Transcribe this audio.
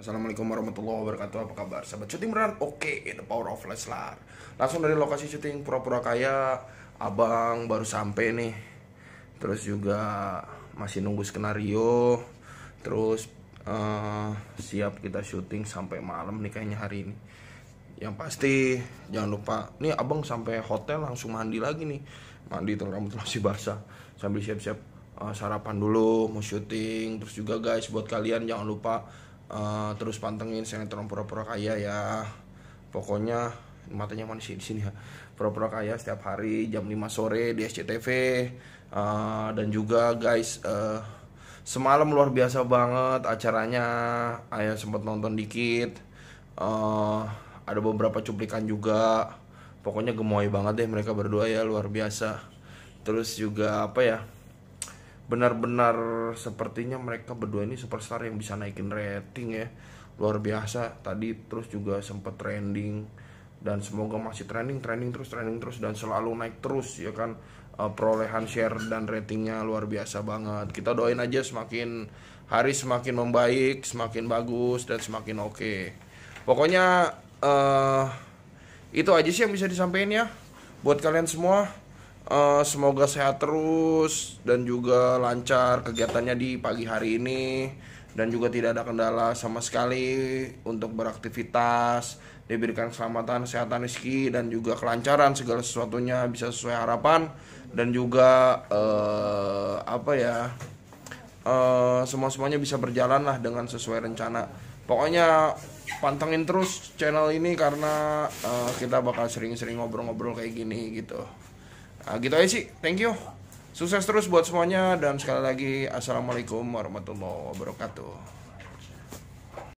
Assalamualaikum warahmatullahi wabarakatuh Apa kabar? Sahabat syuting beneran? Oke, okay, The Power of Leslar Langsung dari lokasi syuting Pura-Pura Kaya Abang baru sampai nih Terus juga masih nunggu skenario Terus uh, siap kita syuting sampai malam nih kayaknya hari ini Yang pasti jangan lupa Nih abang sampai hotel langsung mandi lagi nih Mandi terus rambut masih basah Sambil siap-siap uh, sarapan dulu mau syuting Terus juga guys buat kalian jangan lupa Eh, terus pantengin sinetron pura-pura kaya ya pokoknya matanya manis di sini ya pura-pura kaya setiap hari jam 5 sore di SCTV uh, eh, dan juga guys uh, semalam luar biasa banget acaranya ayah sempat nonton dikit uh, ada beberapa cuplikan juga pokoknya gemoy banget deh mereka berdua ya luar biasa terus juga apa ya benar-benar sepertinya mereka berdua ini superstar yang bisa naikin rating ya luar biasa tadi terus juga sempat trending dan semoga masih trending trending terus trending terus dan selalu naik terus ya kan eh, perolehan share dan ratingnya luar biasa banget kita doain aja semakin hari semakin membaik semakin bagus dan semakin oke okay. pokoknya uh, itu aja sih yang bisa disampaikan ya buat kalian semua uh, semoga sehat terus dan juga lancar kegiatannya di pagi hari ini dan juga tidak ada kendala sama sekali untuk beraktivitas diberikan keselamatan, kesehatan, rezeki dan juga kelancaran segala sesuatunya bisa sesuai harapan dan juga uh, apa ya uh, eh, semua semuanya bisa berjalan lah dengan sesuai rencana pokoknya pantengin terus channel ini karena uh, kita bakal sering-sering ngobrol-ngobrol kayak gini gitu. Nah, gitu aja sih. Thank you. Sukses terus buat semuanya dan sekali lagi assalamualaikum warahmatullahi wabarakatuh.